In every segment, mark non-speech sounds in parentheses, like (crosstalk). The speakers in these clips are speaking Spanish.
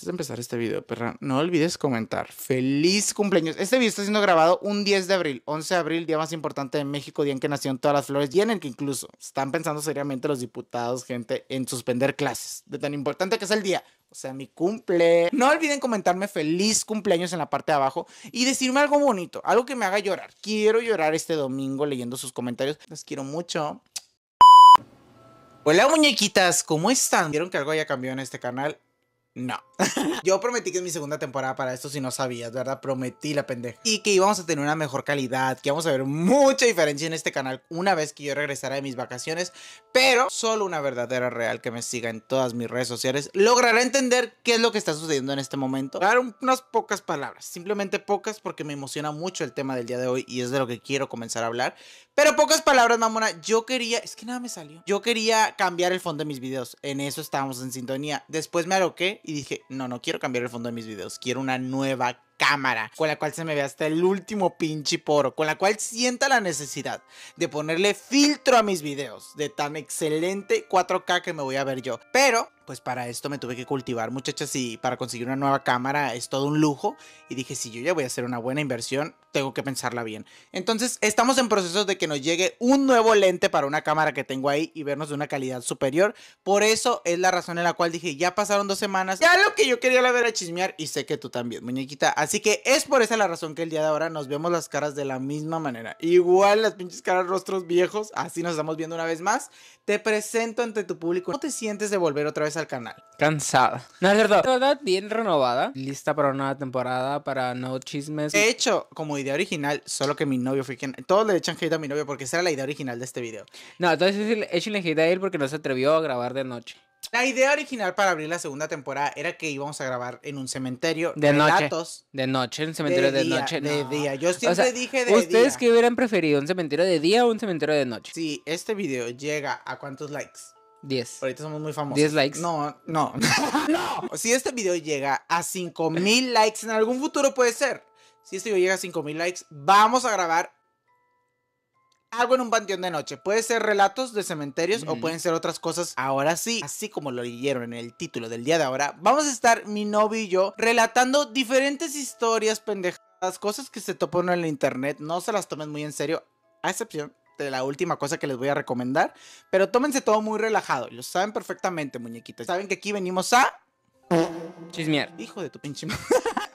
Antes de empezar este video, perra, no olvides comentar. ¡Feliz cumpleaños! Este video está siendo grabado un 10 de abril, 11 de abril, día más importante de México, día en que nacieron todas las flores y en el que incluso están pensando seriamente los diputados, gente, en suspender clases, de tan importante que es el día. O sea, mi cumple. No olviden comentarme feliz cumpleaños en la parte de abajo y decirme algo bonito, algo que me haga llorar. Quiero llorar este domingo leyendo sus comentarios. Los quiero mucho. Hola muñequitas, ¿cómo están? ¿Vieron que algo haya cambiado en este canal? No. (laughs) Yo prometí que es mi segunda temporada para esto, si no sabías, ¿verdad? Prometí la pendeja. Y que íbamos a tener una mejor calidad, que íbamos a ver mucha diferencia en este canal una vez que yo regresara de mis vacaciones. Pero solo una verdadera real que me siga en todas mis redes sociales logrará entender qué es lo que está sucediendo en este momento. Dar unas pocas palabras, simplemente pocas, porque me emociona mucho el tema del día de hoy y es de lo que quiero comenzar a hablar. Pero pocas palabras, mamona. Yo quería, es que nada me salió. Yo quería cambiar el fondo de mis videos. En eso estábamos en sintonía. Después me aloqué y dije, no, no quiero cambiar el fondo de mis videos. Quiero una nueva cámara, con la cual se me ve hasta el último pinche poro, con la cual sienta la necesidad de ponerle filtro a mis videos de tan excelente 4K que me voy a ver yo. Pero pues para esto me tuve que cultivar, muchachas, y para conseguir una nueva cámara es todo un lujo. Y dije, si yo ya voy a hacer una buena inversión, tengo que pensarla bien. Entonces, estamos en proceso de que nos llegue un nuevo lente para una cámara que tengo ahí y vernos de una calidad superior. Por eso es la razón en la cual dije, ya pasaron dos semanas, ya lo que yo quería la ver a chismear y sé que tú también, muñequita. Así que es por esa la razón que el día de ahora nos vemos las caras de la misma manera. Igual las pinches caras, rostros viejos, así nos estamos viendo una vez más. Te presento ante tu público. ¿Cómo te sientes de volver otra vez al canal? Cansada. No es verdad. La verdad, bien renovada. Lista para una nueva temporada, para no chismes. He hecho, como idea original, solo que mi novio fue quien... Todos le echan hate a mi novio porque esa era la idea original de este video. No, entonces échenle hate a él porque no se atrevió a grabar de noche. La idea original para abrir la segunda temporada era que íbamos a grabar en un cementerio de noche. De noche, un cementerio de, día, noche. De día. Yo siempre dije de ¿Ustedes qué hubieran preferido? ¿Un cementerio de día o un cementerio de noche? Si este video llega a cuántos likes? 10. Ahorita somos muy famosos. 10 likes. No, no, (laughs) no. Si este video llega a 5000 likes en algún futuro puede ser. Si este video llega a 5000 likes, vamos a grabar algo en un panteón de noche. Puede ser relatos de cementerios o pueden ser otras cosas. Ahora sí, así como lo leyeron en el título del día de ahora, vamos a estar mi novio y yo relatando diferentes historias pendejadas Cosas que se topan en el internet, no se las tomen muy en serio, a excepción de la última cosa que les voy a recomendar. Pero tómense todo muy relajado, lo saben perfectamente, muñequitos. Saben que aquí venimos a Chismear. Hijo de tu pinche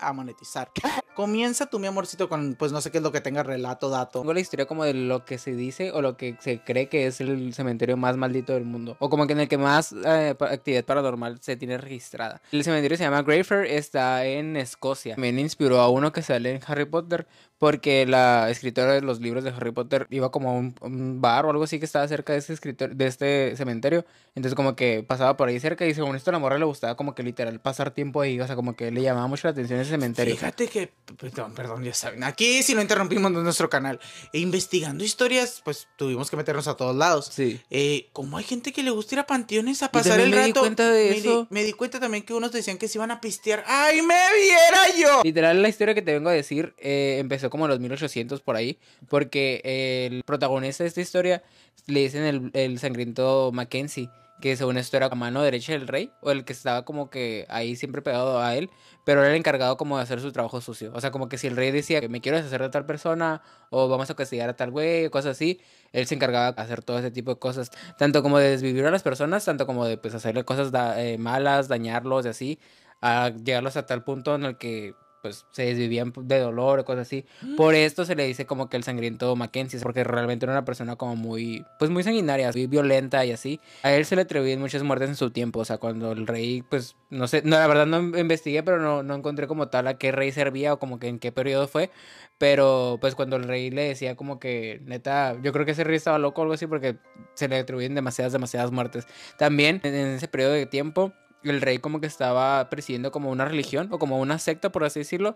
a monetizar. Comienza tú, mi amorcito, con, pues no sé qué es lo que tenga relato, dato. Tengo la historia como de lo que se dice o lo que se cree que es el cementerio más maldito del mundo. O como que en el que más eh, actividad paranormal se tiene registrada. El cementerio se llama Graver está en Escocia. Me inspiró a uno que sale en Harry Potter porque la escritora de los libros de Harry Potter iba como a un, bar o algo así que estaba cerca de este escritor, de este cementerio. Entonces como que pasaba por ahí cerca y según esto la morra le gustaba como que literal pasar tiempo ahí. O sea, como que le llamaba mucho la atención ese Fíjate que, perdón, perdón, ya saben, aquí si no interrumpimos nuestro canal, e investigando historias, pues tuvimos que meternos a todos lados. Sí. Eh, como hay gente que le gusta ir a panteones a pasar el rato. Me di cuenta de eso. me di cuenta también que unos decían que se iban a pistear. ¡Ay, me viera yo! Literal, la historia que te vengo a decir eh, empezó como en los 1800 por ahí, porque el protagonista de esta historia le dicen el, el sangriento Mackenzie que según esto era la mano derecha del rey, o el que estaba como que ahí siempre pegado a él, pero era el encargado como de hacer su trabajo sucio. O sea, como que si el rey decía que me quiero deshacer de tal persona, o vamos a castigar a tal güey, cosas así, él se encargaba de hacer todo ese tipo de cosas, tanto como de desvivir a las personas, tanto como de pues hacerle cosas eh, malas, dañarlos y así, a llegarlos a tal punto en el que pues se desvivían de dolor o cosas así. Por mm. esto se le dice como que el sangriento Mackenzie, porque realmente era una persona como muy, pues muy sanguinaria, muy violenta y así. A él se le atribuyen muchas muertes en su tiempo, o sea, cuando el rey, pues no sé, no, la verdad no investigué, pero no, no encontré como tal a qué rey servía o como que en qué periodo fue. Pero pues cuando el rey le decía como que, neta, yo creo que ese rey estaba loco o algo así porque se le atribuyen demasiadas, demasiadas muertes. También en ese periodo de tiempo el rey como que estaba presidiendo como una religión o como una secta, por así decirlo.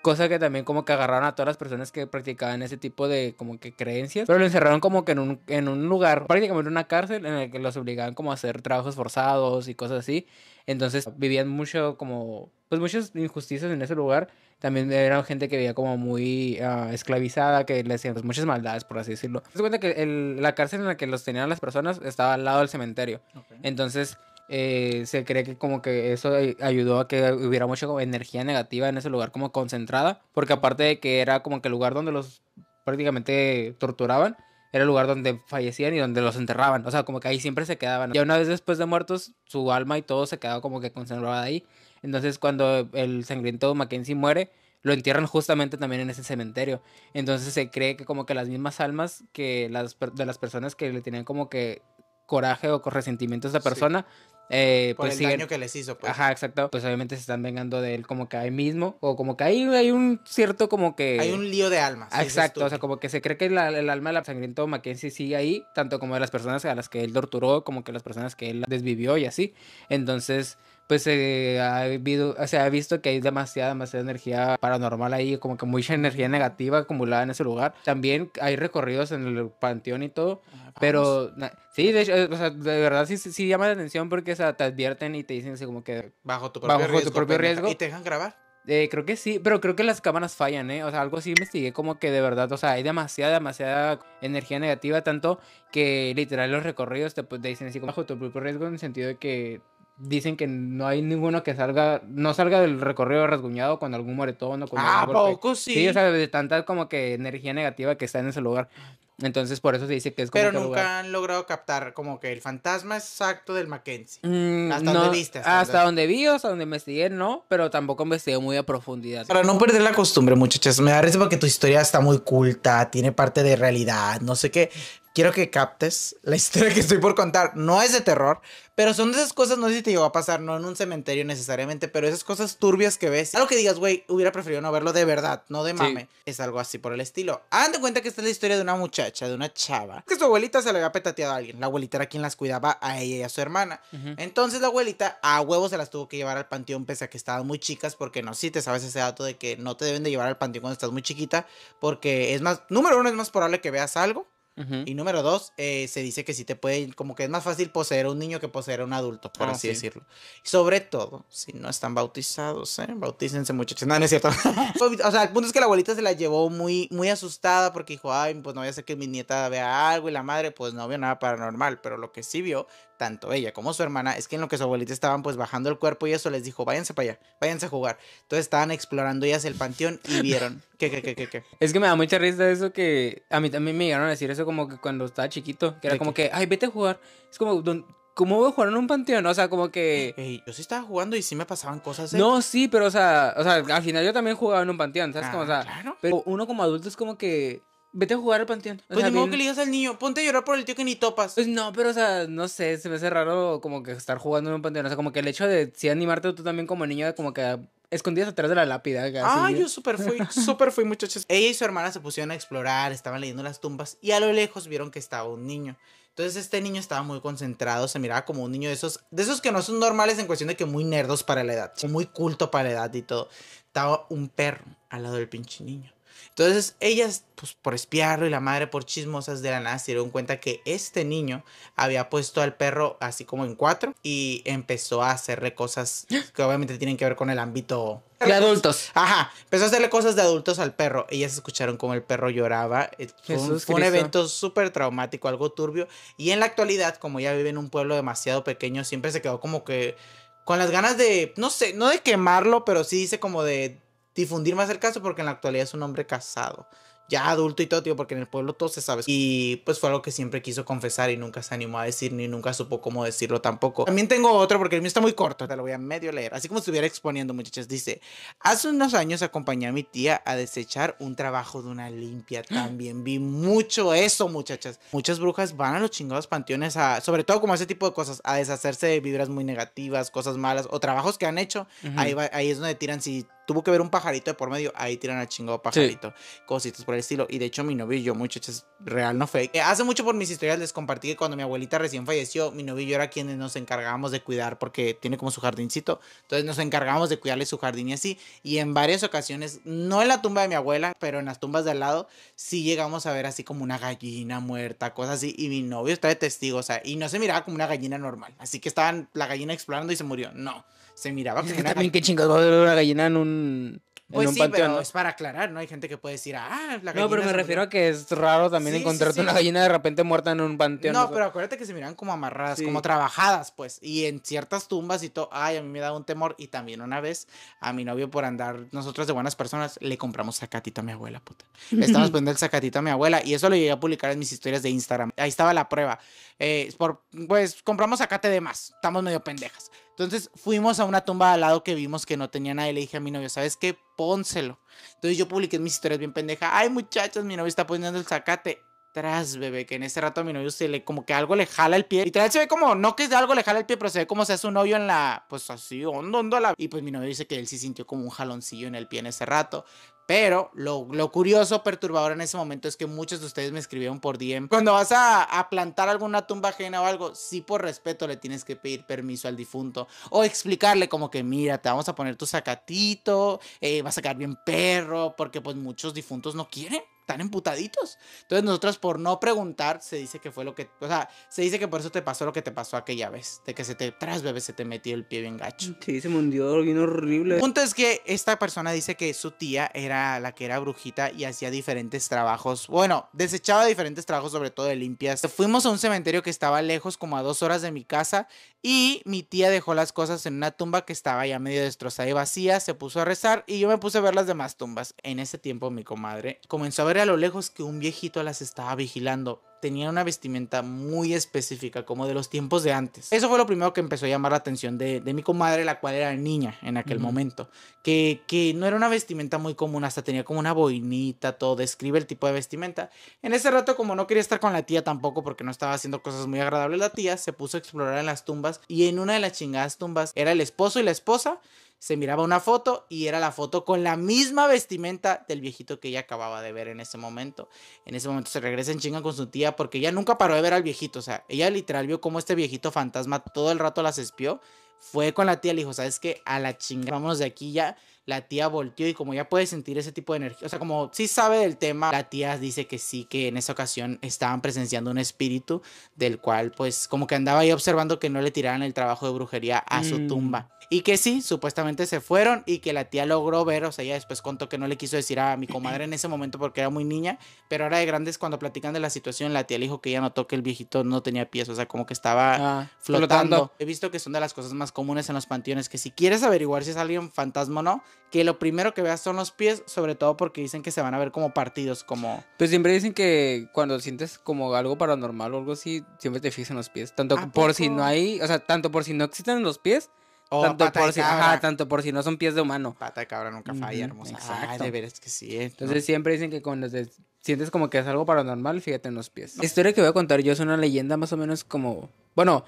Cosa que también como que agarraron a todas las personas que practicaban ese tipo de como que creencias. Pero lo encerraron como que en un, en un lugar, prácticamente una cárcel, en el que los obligaban como a hacer trabajos forzados y cosas así. Entonces vivían mucho como, pues muchas injusticias en ese lugar. También era gente que vivía como muy ah, esclavizada, que le hacían pues, muchas maldades, por así decirlo. Se cuenta que la cárcel en la que los tenían las personas estaba al lado del cementerio. Entonces eh, se cree que como que eso ayudó a que hubiera mucha energía negativa en ese lugar como concentrada, porque aparte de que era como que el lugar donde los prácticamente torturaban, era el lugar donde fallecían y donde los enterraban, o sea, como que ahí siempre se quedaban. Ya una vez después de muertos, su alma y todo se quedaba como que concentrada ahí. Entonces cuando el sangriento Mackenzie muere, lo entierran justamente también en ese cementerio. Entonces se cree que como que las mismas almas que las, de las personas que le tenían como que coraje o con resentimiento a esa persona. Eh, Por pues el daño que les hizo. Pues. Ajá, exacto. Pues obviamente se están vengando de él como que ahí mismo. O como que ahí hay un cierto como que... Hay un lío de almas. exacto. O sea, como que se cree que el alma de la sangriento Mackenzie sigue ahí. Tanto como de las personas a las que él torturó, como que las personas que él desvivió y así. Entonces pues eh, se ha, visto que hay demasiada, demasiada energía paranormal ahí, como que mucha energía negativa acumulada en ese lugar. También hay recorridos en el panteón y todo, ah, pero sí, de, eh, verdad sí, sí, llama la atención porque te advierten y te dicen así como que... Bajo tu propio, riesgo, tu propio riesgo. Y te dejan grabar. Eh, creo que sí, pero creo que las cámaras fallan, ¿eh? O sea, algo así investigué como que de verdad, o sea, hay demasiada, demasiada energía negativa, tanto que literal los recorridos te, pues, dicen así como bajo tu propio riesgo en el sentido de que dicen que no hay ninguno que salga, no salga del recorrido rasguñado con algún moretón o con ah, algún golpe. poco sí. Sí, o sea, de tanta como que energía negativa que está en ese lugar. Entonces, por eso se dice que es como Pero nunca han logrado captar como que el fantasma exacto del Mackenzie. Mm, hasta donde viste. Hasta, donde... vi, hasta donde investigué, no, pero tampoco investigué muy a profundidad. Para no perder la costumbre, muchachos. me da risa porque tu historia está muy culta, tiene parte de realidad, no sé qué quiero que captes la (laughs) historia que estoy por contar. No es de terror, pero son de esas cosas, no sé si te llegó a pasar, no en un cementerio necesariamente, pero esas cosas turbias que ves. Algo que digas, güey, hubiera preferido no verlo de verdad, no de mame. Es algo así por el estilo. Hagan de cuenta que esta es la historia de una muchacha, de una chava, que su abuelita se le había petateado a alguien. La abuelita era quien las cuidaba a ella y a su hermana. Entonces la abuelita a huevos se las tuvo que llevar al panteón, pese a que estaban muy chicas, porque no, sí te sabes ese dato de que no te deben de llevar al panteón cuando estás muy chiquita, porque es más, número uno, es más probable que veas algo y número dos, eh, se dice que sí te puede, como que es más fácil poseer a un niño que poseer a un adulto, por ah, así decirlo. Sobre todo, si no están bautizados, ¿eh? Bautícense muchachos. No, no es cierto. (laughs) o sea, el punto es que la abuelita se la llevó muy, muy asustada porque dijo, ay, pues no voy a hacer que mi nieta vea algo y la madre, pues no vio nada paranormal, pero lo que sí vio tanto ella como su hermana, es que en lo que su abuelita estaban pues bajando el cuerpo y eso les dijo, váyanse para allá, váyanse a jugar. Entonces estaban explorando ellas el panteón y vieron que, que, que, que, Es que me da mucha risa eso que a mí también me llegaron a decir eso como que cuando estaba chiquito, que era como que, ay, vete a jugar. Es como, ¿cómo voy a jugar en un panteón? O sea, como que... Ey, yo sí estaba jugando y sí me pasaban cosas. No, sí, pero o sea, o sea, al final yo también jugaba en un panteón, ¿sabes? Ah, como, o sea, pero uno como adulto es como que Vete a jugar al panteón. pues ni modo que le digas al niño, ponte a llorar por el tío que ni topas. Pues no, pero o sea, no sé, se me hace raro como que estar jugando en un panteón. O sea, como que el hecho de si animarte tú también como niño, como que escondidas atrás de la lápida. Ay, Ah, yo súper fui, (laughs) súper fui, muchachos. Ella y su hermana se pusieron a explorar, estaban leyendo las tumbas y a lo lejos vieron que estaba un niño. Entonces este niño estaba muy concentrado, se miraba como un niño de esos, de esos que no son normales en cuestión de que muy nerdos para la edad, muy culto para la edad y todo. Estaba un perro al lado del pinche niño. Entonces, ellas, pues por espiarlo y la madre por chismosas de la nada, se dieron cuenta que este niño había puesto al perro así como en cuatro y empezó a hacerle cosas (gasps) que obviamente tienen que ver con el ámbito de adultos. Ajá. Empezó a hacerle cosas de adultos al perro. Ellas escucharon como el perro lloraba. Eh, fue un, evento súper traumático, algo turbio. Y en la actualidad, como ya vive en un pueblo demasiado pequeño, siempre se quedó como que con las ganas de, no sé, no de quemarlo, pero sí dice como de difundir más el caso porque en la actualidad es un hombre casado. Ya adulto y todo, tío, porque en el pueblo todo se sabe. Y pues fue algo que siempre quiso confesar y nunca se animó a decir ni nunca supo cómo decirlo tampoco. También tengo otro porque el mío está muy corto, te lo voy a medio leer. Así como estuviera exponiendo, muchachas. Dice, hace unos años acompañé a mi tía a desechar un trabajo de una limpia. (gasps) También vi mucho eso, muchachas. Muchas brujas van a los chingados panteones a, sobre todo como ese tipo de cosas, a deshacerse de vibras muy negativas, cosas malas o trabajos que han hecho. ahí, ahí es donde tiran si tuvo que ver un pajarito de por medio, ahí tiran al chingado pajarito. Cositas por el estilo. Y de hecho, mi novio y yo, muchachos, real no fake. Eh, hace mucho por mis historias les compartí que cuando mi abuelita recién falleció, mi novio y yo era quienes nos encargábamos de cuidar porque tiene como su jardincito. Entonces nos encargábamos de cuidarle su jardín y así. Y en varias ocasiones, no en la tumba de mi abuela, pero en las tumbas de al lado, sí llegamos a ver así como una gallina muerta, cosas así. Y mi novio está de testigo, o sea, y no se miraba como una gallina normal. Así que estaban la gallina explorando y se murió. No se miraba que, qué chingados va a haber una gallina en un en pues un sí, panteón, pero es para aclarar, ¿no? Hay gente que puede decir, ah, la gallina. No, pero me refiero a que es raro también encontrarte una gallina de repente muerta en un panteón. No, pero acuérdate que se miran como amarradas, como trabajadas, pues. Y en ciertas tumbas y todo. Ay, a mí me da un temor. Y también una vez, a mi novio, por andar nosotros de buenas personas, le compramos sacatito a mi abuela, puta. estábamos (laughs) poniendo el sacatito a mi abuela. Y eso lo llegué a publicar en mis historias de Instagram. Ahí estaba la prueba. Eh, pues compramos sacate de más. Estamos medio pendejas. Entonces fuimos a una tumba al lado que vimos que no tenía nadie y le dije a mi novio, ¿sabes qué? Pónselo. Entonces yo publiqué mis historias bien pendeja. Ay, muchachos, mi novio está poniendo el zacate. Tras, bebé, que en ese rato a mi novio se le como que algo le jala el pie. y vez se ve como, no que es algo le jala el pie, pero se ve como se hace un novio en la, pues así, hondo, hondo la. Y pues mi novio dice que él sí sintió como un jaloncillo en el pie en ese rato. Pero lo, curioso, perturbador en ese momento es que muchos de ustedes me escribieron por DM. Cuando vas a, plantar alguna tumba ajena o algo, sí por respeto le tienes que pedir permiso al difunto. O explicarle como que, mira, te vamos a poner tu sacatito, eh, vas a sacar bien perro, porque pues muchos difuntos no quieren tan emputaditos. Entonces nosotros por no preguntar se dice que fue lo que, o sea, se dice que por eso te pasó lo que te pasó aquella vez, de que se te tras bebé se te metió el pie bien gacho. Sí, se mundió bien horrible. El punto es que esta persona dice que su tía era la que era brujita y hacía diferentes trabajos, bueno, desechaba diferentes trabajos sobre todo de limpias. Fuimos a un cementerio que estaba lejos como a dos horas de mi casa y mi tía dejó las cosas en una tumba que estaba ya medio destrozada y vacía, se puso a rezar y yo me puse a ver las demás tumbas. En ese tiempo mi comadre comenzó a ver a lo lejos que un viejito las estaba vigilando. Tenía una vestimenta muy específica, como de los tiempos de antes. Eso fue lo primero que empezó a llamar la atención de, mi comadre, la cual era niña en aquel momento. Que, que no era una vestimenta muy común, hasta tenía como una boinita, todo. Describe el tipo de vestimenta. En ese rato, como no quería estar con la tía tampoco, porque no estaba haciendo cosas muy agradables la tía, se puso a explorar en las tumbas. Y en una de las chingadas tumbas era el esposo y la esposa se miraba una foto y era la foto con la misma vestimenta del viejito que ella acababa de ver en ese momento. En ese momento se regresa en chinga con su tía porque ella nunca paró de ver al viejito. O sea, ella literal vio cómo este viejito fantasma todo el rato las espió. Fue con la tía, le dijo, ¿sabes qué? A la chinga, vámonos de aquí ya. La tía volteó y como ya puede sentir ese tipo de energía, o sea, como sí sabe del tema, la tía dice que sí, que en esa ocasión estaban presenciando un espíritu del cual pues como que andaba ahí observando que no le tiraran el trabajo de brujería a su mm. tumba. Y que sí, supuestamente se fueron y que la tía logró ver, o sea, ella después contó que no le quiso decir a mi comadre en ese momento porque era muy niña, pero ahora de grandes cuando platican de la situación, la tía le dijo que ya notó que el viejito no tenía pies, o sea, como que estaba ah, flotando. He visto que son de las cosas más comunes en los panteones, que si quieres averiguar si es alguien fantasma o no, que lo primero que veas son los pies, sobre todo porque dicen que se van a ver como partidos, como... Pues siempre dicen que cuando sientes como algo paranormal o algo así, siempre te fijas en los pies, tanto por si no hay, o sea, tanto por si no existen los pies, tanto, por si, tanto por si no son pies de humano. Pata de cabra nunca falla, hermosa. Exacto. de que sí. ¿eh? Entonces siempre dicen que cuando sientes como que es algo paranormal, fíjate en los pies. La historia que voy a contar yo es una leyenda más o menos como... Bueno,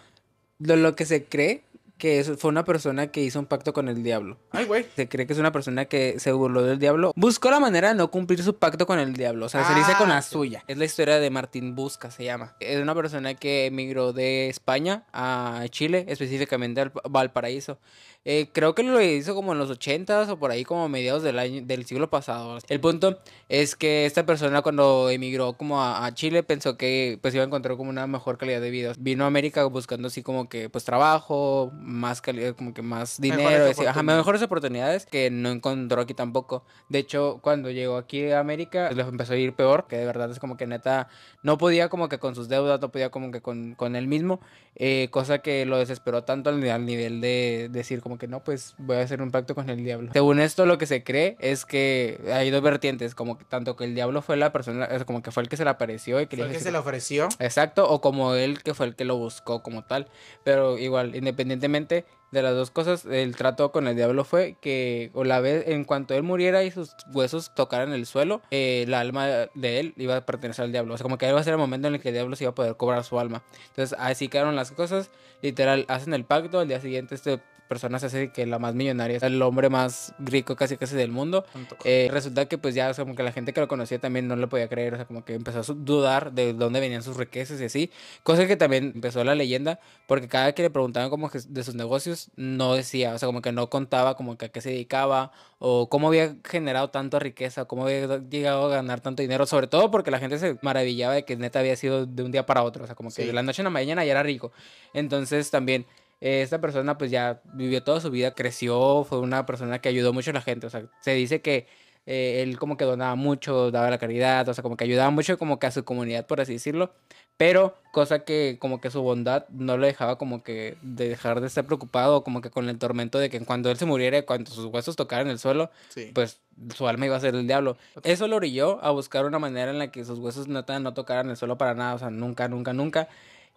lo que se cree que fue una persona que hizo un pacto con el diablo. Ay, güey. Se cree que es una persona que se burló del diablo. Buscó la manera de no cumplir su pacto con el diablo. O sea, se dice con la ah, suya. Es la historia de Martín Busca, se llama. Es una persona que emigró de España a Chile, específicamente al Valparaíso. Eh, creo que lo hizo como en los 80s o por ahí como mediados del año del siglo pasado. El punto es que esta persona cuando emigró como a, a, Chile pensó que pues iba a encontrar como una mejor calidad de vida. Vino a América buscando así como que pues trabajo, más calidad, eh, como que más dinero, mejores oportunidades que no encontró aquí tampoco. De hecho, cuando llegó aquí a América, les empezó a ir peor, que de verdad es como que neta, no podía como que con sus deudas, no podía como que con, con él mismo, eh, cosa que lo desesperó tanto al, nivel de decir como que no, pues voy a hacer un pacto con el diablo. Según esto, lo que se cree es que hay dos vertientes, como que tanto que el diablo fue la persona, como que fue el que se le apareció y que, que se le ofreció. Exacto, o como él que fue el que lo buscó como tal, pero igual, independientemente de las dos cosas, el trato con el diablo fue que o la vez en cuanto él muriera y sus huesos tocaran el suelo, eh, la alma de él iba a pertenecer al diablo. O sea, como que iba a ser el momento en el que el diablo se iba a poder cobrar su alma. Entonces, así quedaron las cosas. Literal, hacen el pacto, al día siguiente este personas hace que la más millonaria el hombre más rico casi casi del mundo. Eh, resulta que pues ya como que la gente que lo conocía también no le podía creer, o sea, como que empezó a dudar de dónde venían sus riquezas y así. Cosa que también empezó la leyenda porque cada que le preguntaban como que de sus negocios no decía, o sea, como que no contaba como que a qué se dedicaba o cómo había generado tanta riqueza, cómo había llegado a ganar tanto dinero, sobre todo porque la gente se maravillaba de que neta había sido de un día para otro, o sea, como que de la noche a la mañana ya era rico. Entonces también eh, esta persona pues ya vivió toda su vida, creció, fue una persona que ayudó mucho a la gente, o sea, se dice que eh, él como que donaba mucho, daba la caridad, o sea, como que ayudaba mucho como que a su comunidad, por así decirlo, pero cosa que como que su bondad no le dejaba como que de dejar de estar preocupado, como que con el tormento de que cuando él se muriera, cuando sus huesos tocaran el suelo, pues su alma iba a ser el diablo. Eso lo orilló a buscar una manera en la que sus huesos no, no tocaran el suelo para nada, o sea, nunca, nunca, nunca,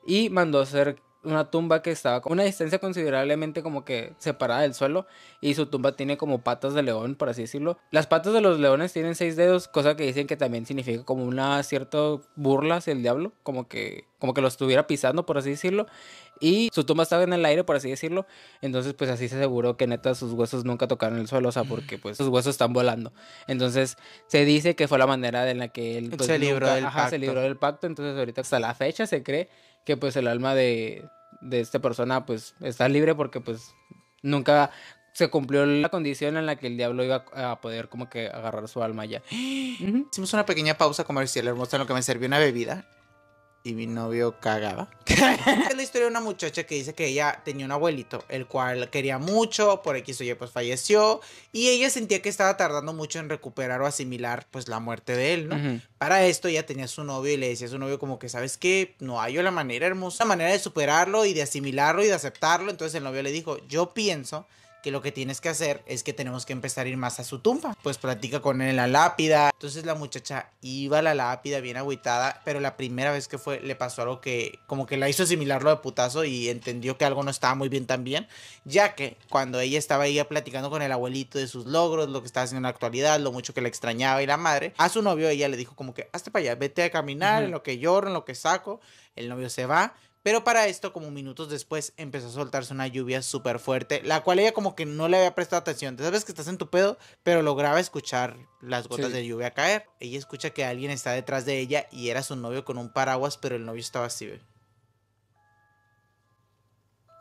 y mandó a hacer una tumba que estaba a una distancia considerablemente como que separada del suelo y su tumba tiene como patas de león, por así decirlo. Las patas de los leones tienen seis dedos, cosa que dicen que también significa como una cierta burla hacia el diablo, como que como que lo estuviera pisando, por así decirlo, y su tumba estaba en el aire, por así decirlo, entonces pues así se aseguró que neta sus huesos nunca tocaron el suelo, o sea, porque pues sus huesos están volando. Entonces se dice que fue la manera en la que él pues, se libró del pacto, entonces ahorita hasta la fecha se cree que pues el alma de, esta persona pues está libre porque pues nunca se cumplió la condición en la que el diablo iba a poder como que agarrar su alma ya. (gasps) Hicimos una pequeña pausa comercial hermosa en lo que me sirvió una bebida y mi novio cagaba. (laughs) es la historia de una muchacha que dice que ella tenía un abuelito, el cual quería mucho, por X o Y pues falleció, y ella sentía que estaba tardando mucho en recuperar o asimilar pues la muerte de él, ¿no? Para esto ella tenía su novio y le decía a su novio como que, ¿sabes qué? No hay la manera hermosa, la manera de superarlo y de asimilarlo y de aceptarlo, entonces el novio le dijo, yo pienso que lo que tienes que hacer es que tenemos que empezar a ir más a su tumba. Pues platica con él en la lápida. Entonces la muchacha iba a la lápida bien agüitada, pero la primera vez que fue le pasó algo que como que la hizo asimilarlo de putazo y entendió que algo no estaba muy bien también, ya que cuando ella estaba ahí platicando con el abuelito de sus logros, lo que estaba haciendo en la actualidad, lo mucho que la extrañaba y la madre, a su novio ella le dijo como que hazte para allá, vete a caminar, en lo que lloro, en lo que saco, el novio se va, pero para esto, como minutos después, empezó a soltarse una lluvia súper fuerte, la cual ella como que no le había prestado atención. Te sabes que estás en tu pedo, pero lograba escuchar las gotas de lluvia caer. Ella escucha que alguien está detrás de ella y era su novio con un paraguas, pero el novio estaba así.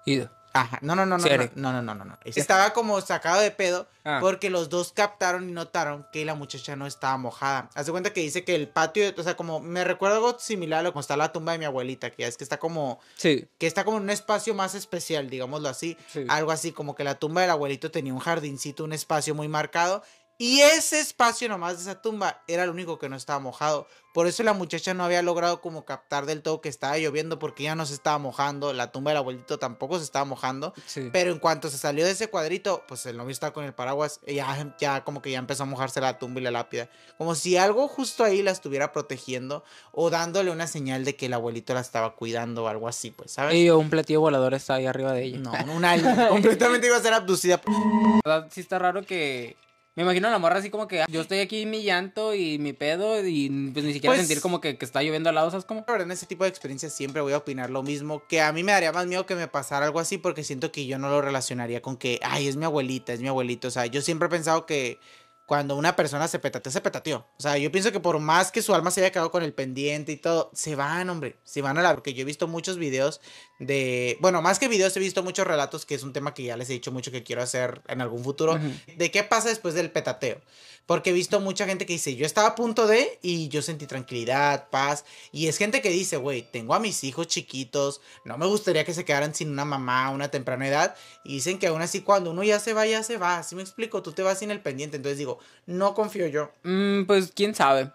Ido. Ajá, no, no, no, no, no, no, no, no, no. Estaba como sacado de pedo ah. porque los dos captaron y notaron que la muchacha no estaba mojada. Haz de cuenta que dice que el patio, o sea, como me recuerdo algo similar a lo que está la tumba de mi abuelita, que es que está como, sí. que está como en un espacio más especial, digámoslo así, algo así como que la tumba del abuelito tenía un jardincito, un espacio muy marcado y ese espacio nomás de esa tumba era lo único que no estaba mojado. Por eso la muchacha no había logrado como captar del todo que estaba lloviendo porque ya no se estaba mojando. La tumba del abuelito tampoco se estaba mojando. Pero en cuanto se salió de ese cuadrito, pues el novio estaba con el paraguas. Y ya, como que ya empezó a mojarse la tumba y la lápida. Como si algo justo ahí la estuviera protegiendo o dándole una señal de que el abuelito la estaba cuidando o algo así, pues, ¿sabes? Y un platillo volador está ahí arriba de ella. No, una (laughs) completamente iba a ser abducida. Sí está raro que me imagino la morra así como que ah, yo estoy aquí mi llanto y mi pedo y pues ni siquiera pues sentir como que, está lloviendo al lado, ¿sabes cómo? Pero en ese tipo de experiencias siempre voy a opinar lo mismo, que a mí me daría más miedo que me pasara algo así porque siento que yo no lo relacionaría con que, ay, es mi abuelita, es mi abuelito, o sea, yo siempre he pensado que cuando una persona se petateó, se petateó. O sea, yo pienso que por más que su alma se haya quedado con el pendiente y todo, se van, hombre, se van a la... Porque yo he visto muchos videos de... Bueno, más que videos, he visto muchos relatos, que es un tema que ya les he dicho mucho que quiero hacer en algún futuro, de qué pasa después del petateo. Porque he visto mucha gente que dice, yo estaba a punto de y yo sentí tranquilidad, paz. Y es gente que dice, güey, tengo a mis hijos chiquitos, no me gustaría que se quedaran sin una mamá a una temprana edad. Y dicen que aún así cuando uno ya se va, ya se va. Así me explico, tú te vas sin el pendiente. Entonces digo, no confío yo. Mm, pues quién sabe.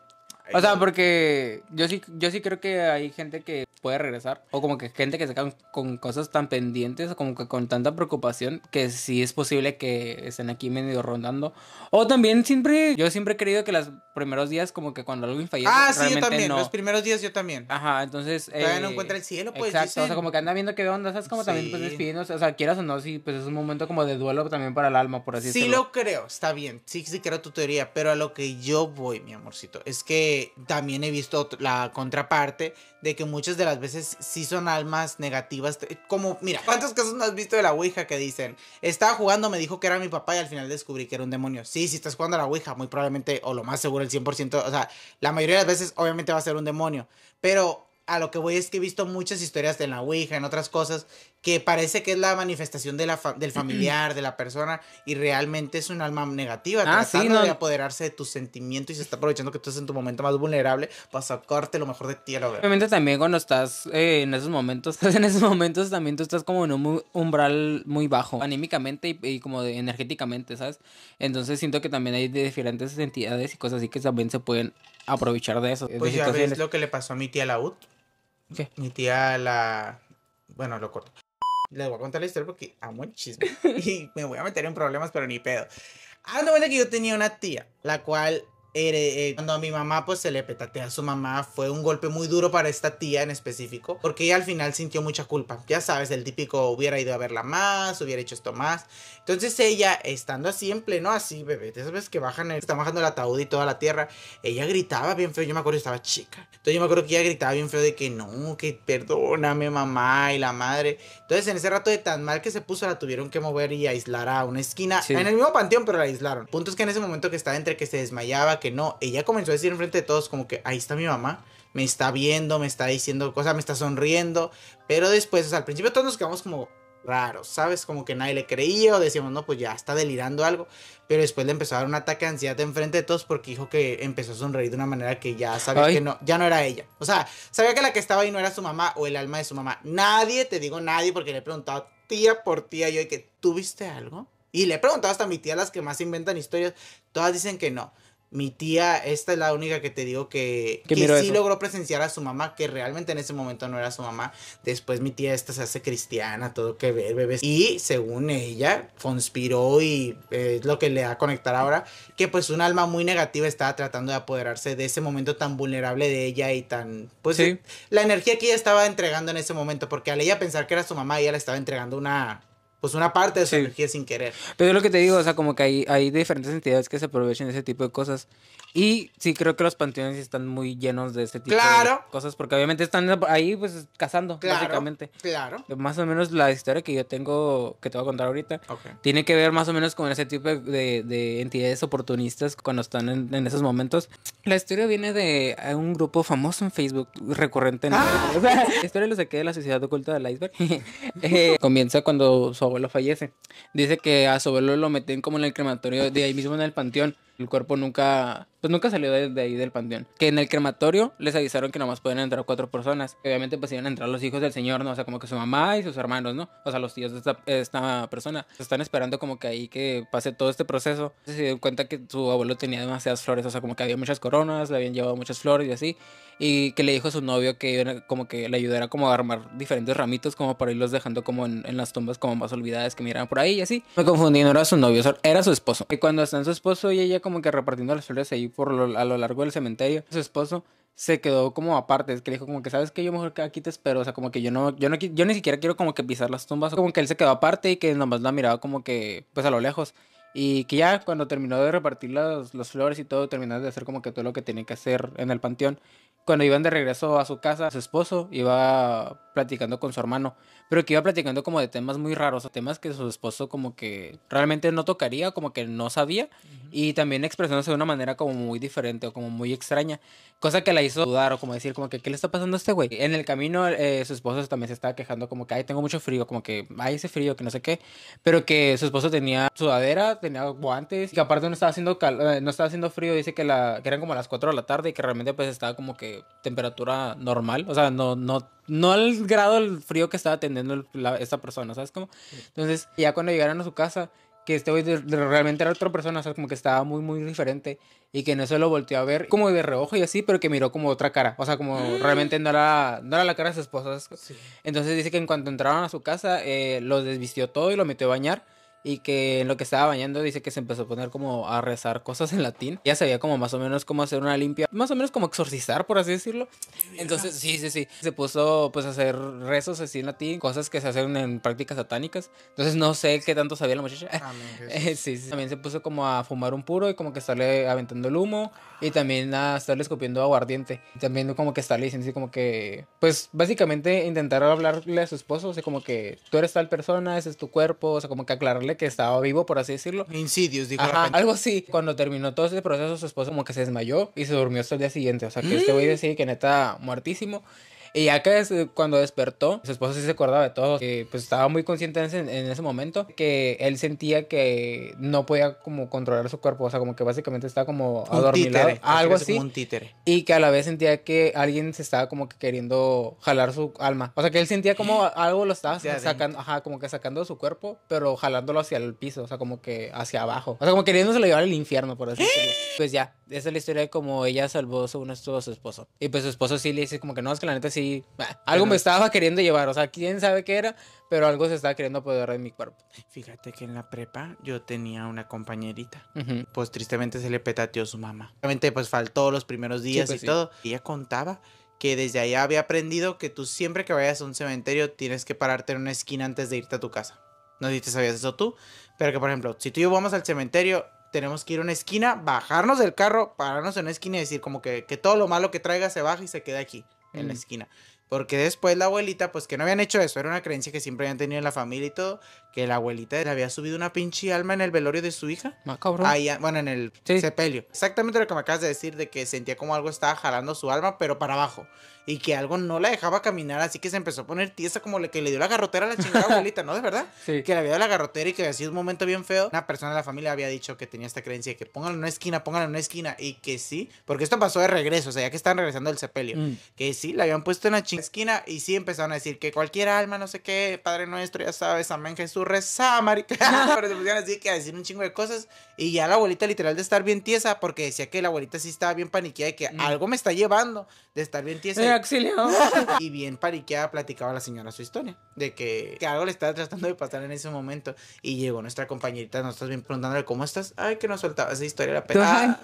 O sea, porque yo sí, yo sí creo que hay gente que puede regresar. O como que gente que se acaba con cosas tan pendientes, o como que con tanta preocupación, que sí es posible que estén aquí medio rondando. O también siempre, yo siempre he creído que los primeros días, como que cuando alguien fallece. Ah, sí, también. Los primeros días yo también. Ajá, entonces. Todavía no eh, encuentra el cielo, pues. Exacto, o sea, como que anda viendo qué onda, ¿sabes? Como también pues O sea, quieras o no, sí, pues es un momento como de duelo también para el alma, por así decirlo. Sí, lo creo, está bien. Sí, sí, creo tu teoría, pero a lo que yo voy, mi amorcito, es que también he visto la contraparte de que muchas de las veces sí son almas negativas. Como, mira, ¿cuántos casos no has visto de la Ouija que dicen, estaba jugando, me dijo que era mi papá y al final descubrí que era un demonio? Sí, si estás jugando a la Ouija, muy probablemente, o lo más seguro, el 100%, o sea, la mayoría de las veces obviamente va a ser un demonio. Pero a lo que voy es que he visto muchas historias de la Ouija, en otras cosas, que parece que es la manifestación de la del familiar, de la persona, y realmente es un alma negativa, ah, tratando de apoderarse de tus sentimientos y se está aprovechando que tú estás en tu momento más vulnerable para sacarte lo mejor de ti a la Obviamente también cuando estás eh, en esos momentos, (laughs) en esos momentos también tú estás como en un umbral muy bajo, anímicamente y, como de, energéticamente, ¿sabes? Entonces siento que también hay diferentes entidades y cosas así que también se pueden aprovechar de eso. Pues ya ves lo que le pasó a mi tía Laud. ¿Qué? Mi tía la... Bueno, lo corto. Les voy a contar la historia porque amo el chisme (laughs) y me voy a meter en problemas, pero ni pedo. Ah, no, que yo tenía una tía, la cual eh, eh, cuando a mi mamá pues se le petatea a su mamá, fue un golpe muy duro para esta tía en específico, porque ella al final sintió mucha culpa. Ya sabes, el típico hubiera ido a verla más, hubiera hecho esto más. Entonces ella, estando así en pleno, así, bebé, esas sabes que bajan, está bajando el ataúd y toda la tierra, ella gritaba bien feo, yo me acuerdo que estaba chica. Entonces yo me acuerdo que ella gritaba bien feo de que no, que perdóname mamá y la madre. Entonces en ese rato de tan mal que se puso, la tuvieron que mover y aislar a una esquina, en el mismo panteón, pero la aislaron. Punto es que en ese momento que estaba entre que se desmayaba, que no. Ella comenzó a decir enfrente de todos como que ahí está mi mamá, me está viendo, me está diciendo cosas, me está sonriendo. Pero después, al principio todos nos quedamos como raros, ¿sabes? Como que nadie le creía o decíamos, no, pues ya está delirando algo. Pero después le empezó a dar un ataque de ansiedad enfrente de todos porque dijo que empezó a sonreír de una manera que ya sabía que no, ya no era ella. O sea, sabía que la que estaba ahí no era su mamá o el alma de su mamá. Nadie, te digo nadie, porque le he preguntado tía por tía yo y que, ¿tuviste algo? Y le he preguntado hasta a mi tía, las que más inventan historias, todas dicen que no mi tía, esta es la única que te digo que, sí logró presenciar a su mamá, que realmente en ese momento no era su mamá. Después mi tía esta se hace cristiana, todo que ver, bebés. Y según ella, conspiró y eh, es lo que le va a conectar ahora, que pues un alma muy negativa estaba tratando de apoderarse de ese momento tan vulnerable de ella y tan... Pues la energía que ella estaba entregando en ese momento, porque al ella pensar que era su mamá, ella le estaba entregando una pues una parte de su energía sin querer. Pero es lo que te digo, o sea, como que hay, hay diferentes entidades que se aprovechan de ese tipo de cosas. Y sí creo que los panteones están muy llenos de este tipo de cosas, porque obviamente están ahí pues cazando, básicamente. Claro. Más o menos la historia que yo tengo, que te voy a contar ahorita, tiene que ver más o menos con ese tipo de, de entidades oportunistas cuando están en, en, esos momentos. La historia viene de un grupo famoso en Facebook, recurrente en ¡Ah! (laughs) la historia de saqué de la sociedad oculta del iceberg. (laughs) Eh, comienza cuando son abuelo fallece. Dice que a su abuelo lo meten como en el crematorio de ahí mismo en el panteón. El cuerpo nunca, pues nunca salió de, ahí del panteón. Que en el crematorio les avisaron que nomás pueden entrar cuatro personas. Obviamente pues iban a entrar los hijos del señor, ¿no? O sea, como que su mamá y sus hermanos, ¿no? O sea, los tíos de esta, persona. Están esperando como que ahí que pase todo este proceso. Se dio cuenta que su abuelo tenía demasiadas flores, o sea, como que había muchas coronas, le habían llevado muchas flores y así. Y que le dijo a su novio que como que le ayudara como a armar diferentes ramitos como para irlos dejando como en, las tumbas como más olvidadas que miran por ahí y así. Me confundí, no era su novio, era su esposo. Y cuando en su esposo y ella como que repartiendo las flores ahí por lo, a lo largo del cementerio. Su esposo se quedó como aparte, es que le dijo como que sabes que yo mejor que aquí te espero, o sea, como que yo no yo no yo ni siquiera quiero como que pisar las tumbas, como que él se quedó aparte y que nomás la miraba como que pues a lo lejos. Y que ya cuando terminó de repartir las, las flores y todo, terminó de hacer como que todo lo que tenía que hacer en el panteón cuando iban de regreso a su casa, su esposo iba platicando con su hermano, pero que iba platicando como de temas muy raros, temas que su esposo como que realmente no tocaría, como que no sabía, y también expresándose de una manera como muy diferente o como muy extraña, cosa que la hizo dudar o como decir como que, ¿qué le está pasando a este güey? En el camino eh, su esposo también se estaba quejando como que, ay, tengo mucho frío, como que, ay, ese frío, que no sé qué, pero que su esposo tenía sudadera, tenía guantes, y que aparte no estaba haciendo, eh, no estaba haciendo frío, dice que, la que eran como las 4 de la tarde y que realmente pues estaba como que temperatura normal, o sea, no, no, no al grado del frío que estaba atendiendo esta persona, ¿sabes cómo? Entonces, ya cuando llegaron a su casa, que este güey realmente era otra persona, o sea, como que estaba muy, muy diferente y que no eso lo volteó a ver como de reojo y así, pero que miró como otra cara, o sea, como mm. realmente no era, no la cara de su esposa. Entonces dice que en cuanto entraron a su casa, eh, Lo desvistió todo y lo metió a bañar y que en lo que estaba bañando dice que se empezó a poner como a rezar cosas en latín. Ya sabía como más o menos cómo hacer una limpia, más o menos como exorcizar, por así decirlo. Entonces, sí, sí, sí. Se puso pues a hacer rezos así en latín, cosas que se hacen en prácticas satánicas. Entonces, no sé qué tanto sabía la muchacha. Amén, ah, (laughs) eh, sí, sí. También se puso como a fumar un puro y como que estarle aventando el humo y también a estarle escupiendo aguardiente. También como que estarle diciendo así como que, pues básicamente intentar hablarle a su esposo, o sea, como que tú eres tal persona, ese es tu cuerpo, o sea, como que aclararle que estaba vivo, por así decirlo. Insidios, dijo. algo así. Cuando terminó todo ese proceso, su esposo como que se desmayó y se durmió hasta el día siguiente. O sea, que este güey mm. decía que neta muertísimo. Y ya que cuando despertó, su esposa sí se acordaba de todo, que pues estaba muy consciente en ese, momento, que él sentía que no podía como controlar su cuerpo, o sea, como que básicamente estaba como adormilado, algo así. Como un títere. Y que a la vez sentía que alguien se estaba como que queriendo jalar su alma. O sea, que él sentía como (gasps) algo lo estaba sacando, ajá, como que sacando de su cuerpo, pero jalándolo hacia el piso, o sea, como que hacia abajo. O sea, como queriéndoselo llevar al infierno, por así decirlo. (gasps) Pues ya, esa es la historia de cómo ella salvó según esto a su esposo. Y pues su esposo sí le dice como que no, es que la neta sí algo me estaba queriendo llevar, o sea, quién sabe qué era, pero algo se estaba queriendo apoderar de mi cuerpo. Fíjate que en la prepa yo tenía una compañerita. Pues tristemente se le petateó su mamá. Obviamente, pues faltó los primeros días y pues, todo. ella contaba que desde allá había aprendido que tú siempre que vayas a un cementerio tienes que pararte en una esquina antes de irte a tu casa. No sé si te sabías eso tú, pero que por ejemplo, si tú y yo vamos al cementerio, tenemos que ir a una esquina, bajarnos del carro, pararnos en una esquina y decir como que, que todo lo malo que traiga se baja y se queda aquí en la esquina. Porque después la abuelita, pues que no habían hecho eso, era una creencia que siempre habían tenido en la familia y todo, que la abuelita le había subido una pinche alma en el velorio de su hija. Ah, ah, bueno, en el sepelio. Exactamente lo que me acabas de decir, de que sentía como algo estaba jalando su alma, pero para abajo. Y que algo no la dejaba caminar, así que se empezó a poner tiesa como le que le dio la garrotera a la chingada (laughs) abuelita, ¿no? ¿De verdad? Sí. Que le había dado la garrotera y que había sido un momento bien feo. Una persona de la familia había dicho que tenía esta creencia que pónganlo en una esquina, pónganlo en una esquina. Y que sí, porque esto pasó de regreso, o sea, ya que estaban regresando del sepelio. Mm. Que sí, la habían puesto en la la esquina y sí empezaron a decir que cualquier alma, no sé qué, Padre Nuestro, ya sabes, amén Jesús, reza, marica. (laughs) Pero se pusieron así que a decir un chingo de cosas y ya la abuelita literal de estar bien tiesa porque decía que la abuelita sí estaba bien paniqueada y que mm. algo me está llevando de estar bien tiesa. Me auxilio. (laughs) y bien paniqueada platicaba la señora su historia de que, que algo le estaba tratando de pasar en ese momento y llegó nuestra compañerita, nos estás bien preguntándole cómo estás. Ay, que no soltaba esa historia la ah,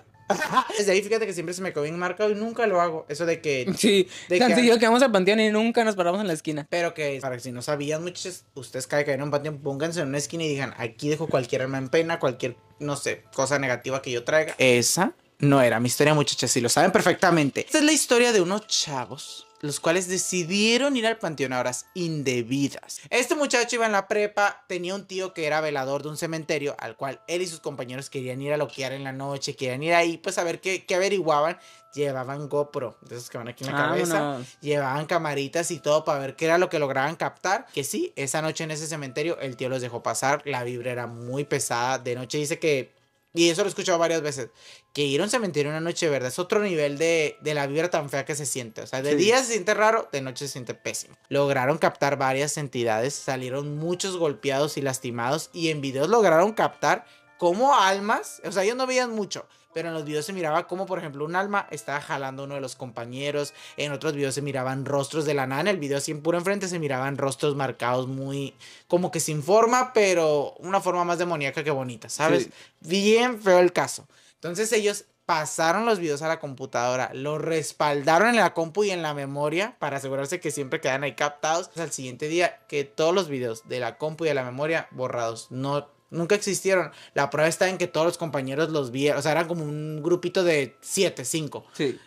desde (laughs) ahí fíjate que siempre se me quedó bien marcado y nunca lo hago. Eso de que. Sí, de que, vamos al panteón y nunca nos paramos en la esquina. Pero que, para que si no sabían, muchachos, ustedes caen que en un panteón, pónganse en una esquina y digan: aquí dejo cualquier arma en pena, cualquier, no sé, cosa negativa que yo traiga. Esa no era mi historia, muchachas, y lo saben perfectamente. Esta es la historia de unos chavos los cuales decidieron ir al panteón a horas indebidas. Este muchacho iba en la prepa, tenía un tío que era velador de un cementerio, al cual él y sus compañeros querían ir a loquear en la noche, querían ir ahí, pues a ver qué, qué averiguaban. Llevaban GoPro, de esos que van aquí en la ah, cabeza, llevaban camaritas y todo para ver qué era lo que lograban captar. Que sí, esa noche en ese cementerio el tío los dejó pasar, la vibra era muy pesada. De noche dice que y eso lo he escuchado varias veces. Que ir a un cementerio una noche, verde Es otro nivel de, la vibra tan fea que se siente. O sea, de día se siente raro, de noche se siente pésimo. Lograron captar varias entidades, salieron muchos golpeados y lastimados. Y en videos lograron captar Como almas, o sea, ellos no veían mucho, pero en los videos se miraba como, por ejemplo, un alma estaba jalando a uno de los compañeros, en otros videos se miraban rostros de la nana. en el video así en puro enfrente se miraban rostros marcados muy, como que sin forma, pero una forma más demoníaca que bonita, ¿sabes? Bien feo el caso. Entonces ellos pasaron los videos a la computadora, Lo respaldaron en la compu y en la memoria para asegurarse que siempre quedan ahí captados. Al siguiente día, que todos los videos de la compu y de la memoria borrados, no nunca existieron. La prueba está en que todos los compañeros los vieron, o sea, eran como un grupito de siete, cinco. Sí.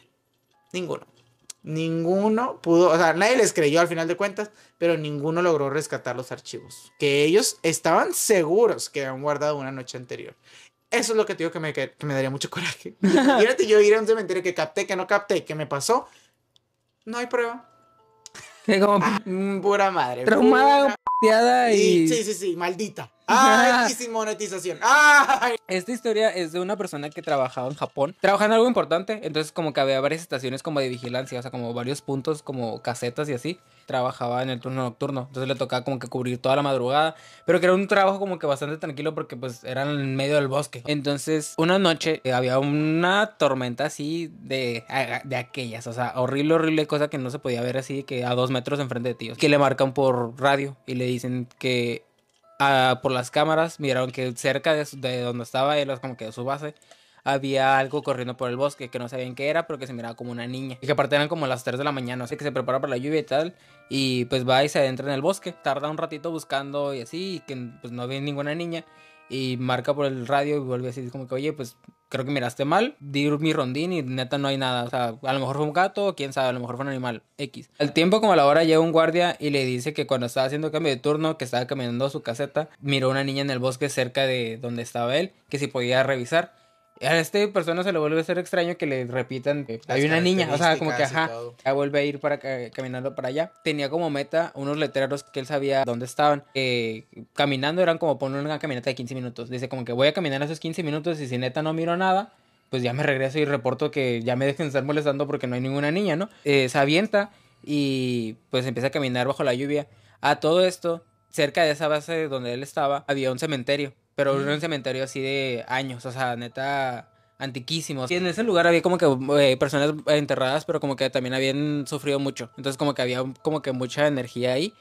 Ninguno. Ninguno pudo, o sea, nadie les creyó al final de cuentas, pero ninguno logró rescatar los archivos, que ellos estaban seguros que habían guardado una noche anterior. Eso es lo que te digo que me, daría mucho coraje. Fíjate, (laughs) yo ir a un cementerio que capté, que no capté, que me pasó. No hay prueba. Que como ah, pura madre. Traumada, y... Sí, sí, sí, maldita. ¡Ay! (laughs) Y sin monetización. ¡Ay! Esta historia es de una persona que trabajaba en Japón, Trabajaba en algo importante. Entonces, como que había varias estaciones como de vigilancia, o sea, como varios puntos, como casetas y así. Trabajaba en el turno nocturno. Entonces le tocaba como que cubrir toda la madrugada. Pero que era un trabajo como que bastante tranquilo porque pues eran en medio del bosque. Entonces, una noche eh, había una tormenta así de, de aquellas. O sea, horrible, horrible cosa que no se podía ver así que a dos metros enfrente de tíos. Que le marcan por radio y le dicen que por las cámaras miraron que cerca de, donde estaba él, como que de su base, había algo corriendo por el bosque que no sabían qué era, pero que se miraba como una niña. Y que aparte eran como las 3 de la mañana, así que se prepara para la lluvia y tal. Y pues va y se adentra en el bosque. Tarda un ratito buscando y así, y que pues no ve ninguna niña y marca por el radio y vuelve a decir como que, oye, pues creo que miraste mal, di mi rondín y neta no hay nada. O sea, a lo mejor fue un gato, quién sabe, a lo mejor fue un animal X. Al tiempo como a la hora llega un guardia y le dice que cuando estaba haciendo cambio de turno, que estaba caminando su caseta, miró una niña en el bosque cerca de donde estaba él, que si podía revisar. A este persona se le vuelve a ser extraño que le repitan. que hay una niña, o sea, como que ajá, ya vuelve a ir para caminando para allá. Tenía como meta unos letreros que él sabía dónde estaban. caminando eran como poner una caminata de 15 minutos. Dice como que voy a caminar esos 15 minutos y si neta no miro nada, pues ya me regreso y reporto que ya me (laughs) dejen estar molestando porque no hay ninguna niña, ¿no? Eh, se avienta y pues empieza a caminar bajo la lluvia. A todo esto, cerca de esa base donde él estaba, había un cementerio pero un cementerio así de años, o sea, neta antiquísimos. Y en ese lugar había como que eh, personas enterradas, pero como que también habían sufrido mucho. Entonces como que había como que mucha energía ahí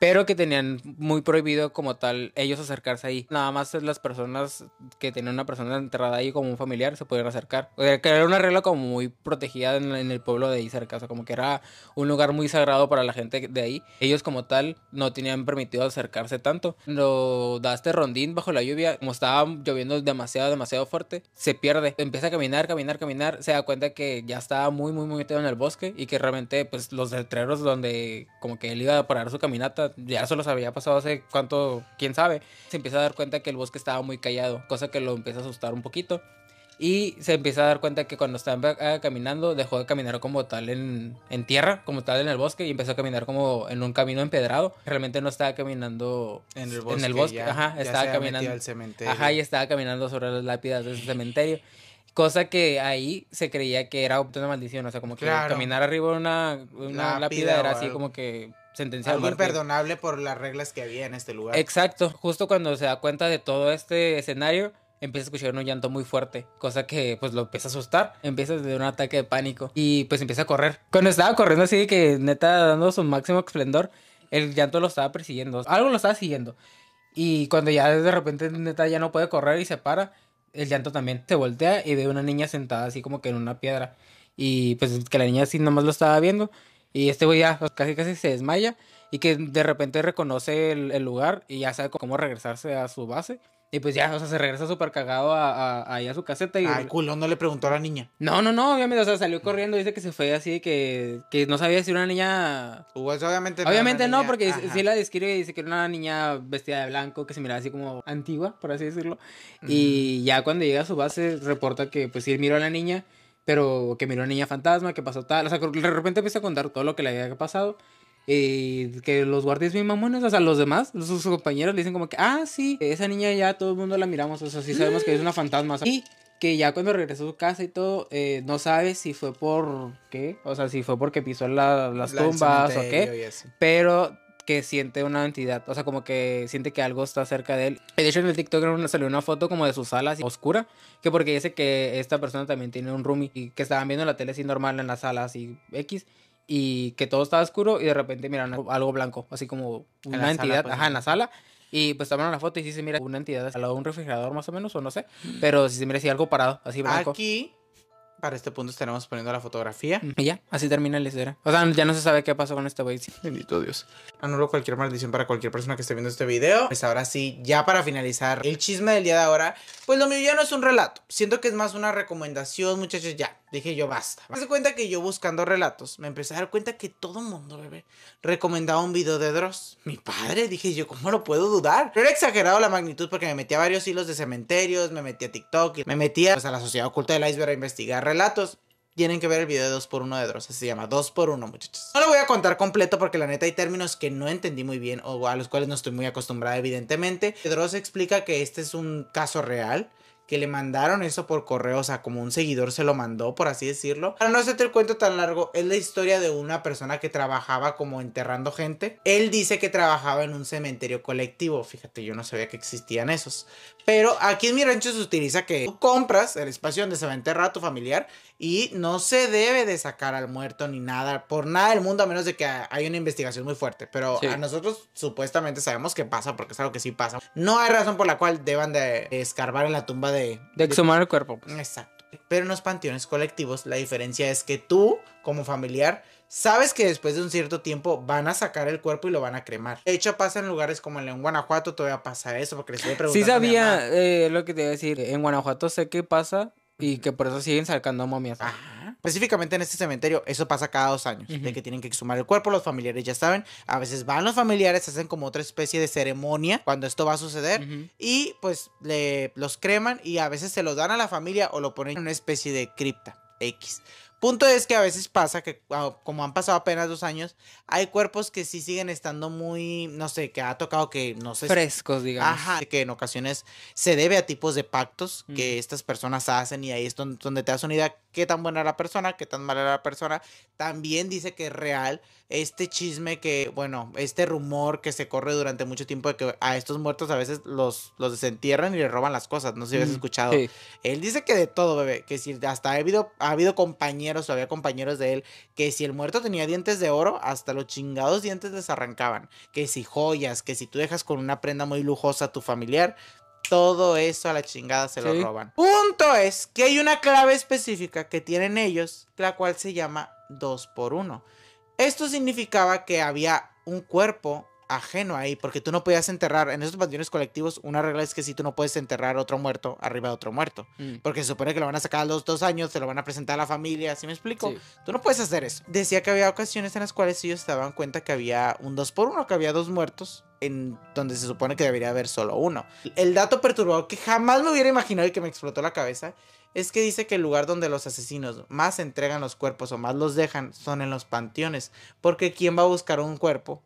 pero que tenían muy prohibido como tal ellos acercarse ahí. Nada más las personas que tenían una persona enterrada ahí como un familiar se podían acercar. O sea, que era una regla como muy protegida en, el pueblo de ahí cerca, como que era un lugar muy sagrado para la gente de ahí. Ellos como tal no tenían permitido acercarse tanto. lo da este rondín bajo la lluvia, como estaba lloviendo demasiado, demasiado fuerte, se pierde. Empieza a caminar, caminar, caminar, se da cuenta que ya estaba muy, muy, muy metido en el bosque y que realmente pues los letreros donde como que él iba a parar su caminata ya se los había pasado hace cuánto, quién sabe. Se empieza a dar cuenta que el bosque estaba muy callado, cosa que lo empieza a asustar un poquito. Y se empieza a dar cuenta que cuando estaba caminando, dejó de caminar como tal en, tierra, como tal en el bosque, y empezó a caminar como en un camino empedrado. Realmente no estaba caminando en el bosque. estaba caminando. Al cementerio. Ajá, y estaba caminando sobre las lápidas de ese cementerio. Cosa que ahí se creía que era una maldición, o sea, como que caminar arriba de una, una lápida era así como que algo imperdonable por las reglas que había en este lugar. Exacto, justo cuando se da cuenta de todo este escenario, empieza a escuchar un llanto muy fuerte, cosa que pues lo empieza a asustar, empieza a tener un ataque de pánico y pues empieza a correr. Cuando estaba corriendo así que neta dando su máximo esplendor, el llanto lo estaba persiguiendo, algo lo estaba siguiendo. Y cuando ya de repente neta ya no puede correr y se para, el llanto también se voltea y ve una niña sentada así como que en una piedra. Y pues que la niña así nomás lo estaba viendo y este güey ya pues, casi casi se desmaya y que de repente reconoce el, lugar y ya sabe cómo regresarse a su base. Y pues ya, o sea, se regresa súper cagado a, a, ahí a su caseta. Y... Ay, culo, no le preguntó a la niña. No, no, no, obviamente, o sea, salió corriendo, dice que se fue así, que, que no sabía si era una niña... Pues, obviamente no. Obviamente no, porque si sí la describe y dice que era una niña vestida de blanco, que se miraba así como antigua, por así decirlo. Y ya cuando llega a su base, reporta que pues sí miró a la niña pero que miró a Niña Fantasma, que pasó tal, o sea, de repente empieza a contar todo lo que le había pasado. Y que los guardias bien mamones, o sea, los demás, sus compañeros le dicen como que, ah, sí, esa niña ya todo el mundo la miramos, o sea, sí sabemos que es una fantasma. y que ya cuando regresó a su casa y todo, eh, no sabe si fue por qué, o sea, si fue porque pisó las tumbas o qué, pero siente una entidad, o sea, como que siente que algo está cerca de él. De hecho, en el TikTok salió una foto como de su sala así, oscura, que porque dice que esta persona también tiene un roomie y que estaban viendo la tele así normal en la sala así X y que todo estaba oscuro y de repente miran algo blanco, así como una entidad, pues, ajá, en la sala. Y pues tomaron la foto y si se mira una entidad al lado de un refrigerador más o menos, o no sé, pero si se mira así algo parado, así blanco. Aquí para este punto estaremos poniendo la fotografía. Y ya, así termina la historia. O sea, ya no se sabe qué pasó con este wey Bendito Dios. Anulo cualquier maldición para cualquier persona que esté viendo este video. Pues ahora sí, ya para finalizar el chisme del día de ahora, pues lo mío ya no es un relato. Siento que es más una recomendación, muchachos, ya. Dije yo, basta. Me di cuenta que yo buscando relatos, me empecé a dar cuenta que todo mundo, bebé, recomendaba un video de Dross. Mi padre, dije yo, ¿cómo lo puedo dudar? Pero era exagerado la magnitud porque me metía a varios hilos de cementerios, me metía a TikTok, me metía pues, a la sociedad oculta del iceberg a investigar relatos, tienen que ver el video de 2x1 de Dross. Así se llama 2x1, muchachos. No lo voy a contar completo porque la neta hay términos que no entendí muy bien o a los cuales no estoy muy acostumbrada, evidentemente. Dross explica que este es un caso real que le mandaron eso por correo, o sea, como un seguidor se lo mandó, por así decirlo. Para no hacerte el cuento tan largo, es la historia de una persona que trabajaba como enterrando gente. Él dice que trabajaba en un cementerio colectivo, fíjate, yo no sabía que existían esos. Pero aquí en mi rancho se utiliza que tú compras el espacio donde se va a enterrar a tu familiar y no se debe de sacar al muerto ni nada, por nada del mundo, a menos de que hay una investigación muy fuerte. Pero a nosotros supuestamente sabemos que pasa, porque es algo que sí pasa. No hay razón por la cual deban de escarbar en la tumba de... De exhumar el cuerpo. Pues. Exacto. Pero en los panteones colectivos la diferencia es que tú, como familiar, sabes que después de un cierto tiempo van a sacar el cuerpo y lo van a cremar. De hecho, pasa en lugares como el en Guanajuato, todavía pasa eso, porque les a preguntar. Sí sabía eh, lo que te iba a decir. En Guanajuato sé que pasa y que por eso siguen sacando momias. Específicamente en este cementerio, eso pasa cada dos años, de que tienen que exhumar el cuerpo, los familiares ya saben, a veces van los familiares, hacen como otra especie de ceremonia cuando esto va a suceder y pues le, los creman y a veces se los dan a la familia o lo ponen en una especie de cripta X. Punto es que a veces pasa que, ah, como han pasado apenas dos años, hay cuerpos que sí siguen estando muy, no sé, que ha tocado que, no sé. Frescos, digamos. Ajá, que en ocasiones se debe a tipos de pactos que estas personas hacen y ahí es donde, te das una qué tan buena la persona, qué tan mala era la persona. También dice que es real este chisme que, bueno, este rumor que se corre durante mucho tiempo de que a estos muertos a veces los, los desentierran y les roban las cosas. No sé si habías mm, escuchado. Él dice que de todo, bebé. Que si hasta ha habido, ha habido compañeros o había compañeros de él que si el muerto tenía dientes de oro, hasta los chingados dientes les arrancaban. Que si joyas, que si tú dejas con una prenda muy lujosa a tu familiar, todo eso a la chingada se lo roban. Punto es que hay una clave específica que tienen ellos, la cual se llama 2 por 1 Esto significaba que había un cuerpo ajeno ahí, porque tú no podías enterrar, en esos panteones colectivos, una regla es que si tú no puedes enterrar otro muerto arriba de otro muerto, mm. porque se supone que lo van a sacar a los dos años, se lo van a presentar a la familia, ¿sí me explico? Tú no puedes hacer eso. Decía que había ocasiones en las cuales ellos se daban cuenta que había un 2 por 1 que había dos muertos en donde se supone que debería haber solo uno. El dato perturbador que jamás me hubiera imaginado y que me explotó la cabeza es que dice que el lugar donde los asesinos más entregan los cuerpos o más los dejan son en los panteones, porque ¿quién va a buscar un cuerpo?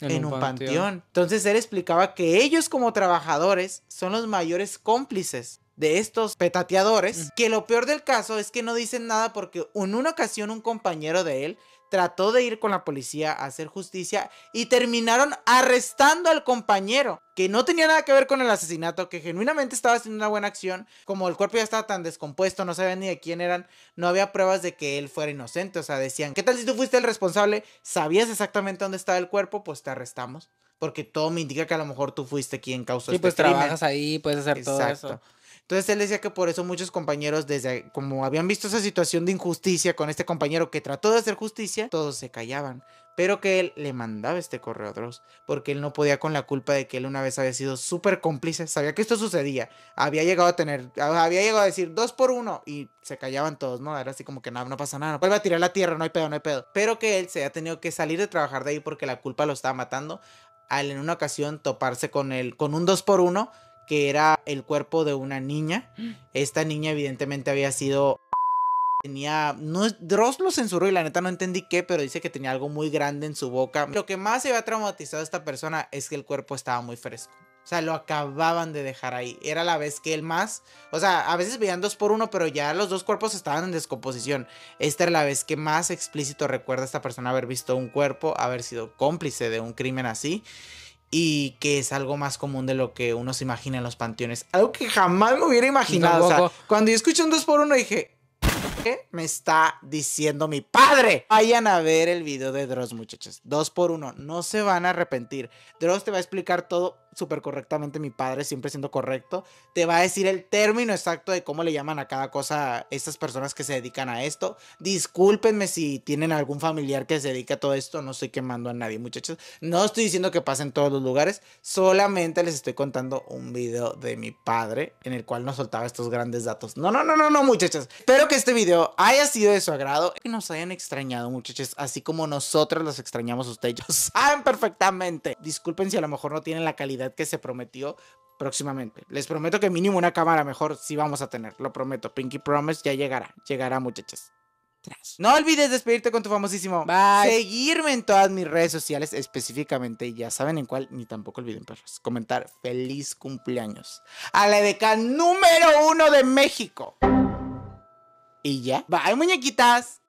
En, un, panteón. Entonces él explicaba que ellos como trabajadores son los mayores cómplices de estos petateadores, que lo peor del caso es que no dicen nada porque en una ocasión un compañero de él trató de ir con la policía a hacer justicia y terminaron arrestando al compañero, que no tenía nada que ver con el asesinato, que genuinamente estaba haciendo una buena acción, como el cuerpo ya estaba tan descompuesto, no sabían ni de quién eran, no había pruebas de que él fuera inocente, o sea, decían, ¿qué tal si tú fuiste el responsable? ¿Sabías exactamente dónde estaba el cuerpo? Pues te arrestamos. Porque todo me indica que a lo mejor tú fuiste quien causó sí, este pues trabajas ahí, puedes hacer todo eso. Entonces él decía que por eso muchos compañeros, desde como habían visto esa situación de injusticia con este compañero que trató de hacer justicia, todos se callaban. Pero que él le mandaba este correo a Dross, porque él no podía con la culpa de que él una vez había sido súper cómplice, sabía que esto sucedía, había llegado a tener, había llegado a decir dos por uno y se callaban todos, ¿no? Era así como que no, no pasa nada, no vuelve a tirar la tierra, no hay pedo, no hay pedo. Pero que él se había tenido que salir de trabajar de ahí porque la culpa lo estaba matando, al en una ocasión toparse con él, con un dos por uno que era el cuerpo de una niña. Mm. Esta niña evidentemente había sido... Tenía... No, Dross lo censuró y la neta no entendí qué, pero dice que tenía algo muy grande en su boca. Lo que más se había traumatizado esta persona es que el cuerpo estaba muy fresco. O sea, lo acababan de dejar ahí. Era la vez que él más. O sea, a veces veían dos por uno, pero ya los dos cuerpos estaban en descomposición. Esta era la vez que más explícito recuerda a esta persona haber visto un cuerpo, haber sido cómplice de un crimen así y que es algo más común de lo que uno se imagina en los panteones. Algo que jamás me hubiera imaginado. O sea, cuando yo escuché un 2x1 dije, ¿qué me está diciendo mi padre? Vayan a ver el video de Dross, muchachos. 2x1, no se van a arrepentir. Dross te va a explicar todo súper correctamente mi padre, siempre siendo correcto, te va a decir el término exacto de cómo le llaman a cada cosa estas personas que se dedican a esto. Discúlpenme si tienen algún familiar que se dedica a todo esto, no estoy quemando a nadie, muchachos. No estoy diciendo que pase en todos los lugares, solamente les estoy contando un video de mi padre en el cual nos soltaba estos grandes datos. No, no, no, no, no, muchachos. Espero que este video haya sido de su agrado y nos hayan extrañado, muchachos, así como nosotros los extrañamos a ustedes. (laughs) saben perfectamente. Disculpen si a lo mejor no tienen la calidad que se prometió próximamente. Les prometo que mínimo una cámara mejor sí vamos a tener, lo prometo. Pinky Promise ya llegará, llegará muchachas. No olvides despedirte con tu famosísimo. Bye. Seguirme en todas mis redes sociales específicamente. Y ya saben en cuál, ni tampoco olviden, perros. Comentar feliz cumpleaños a la EDK número uno de México. Y ya. Bye, muñequitas.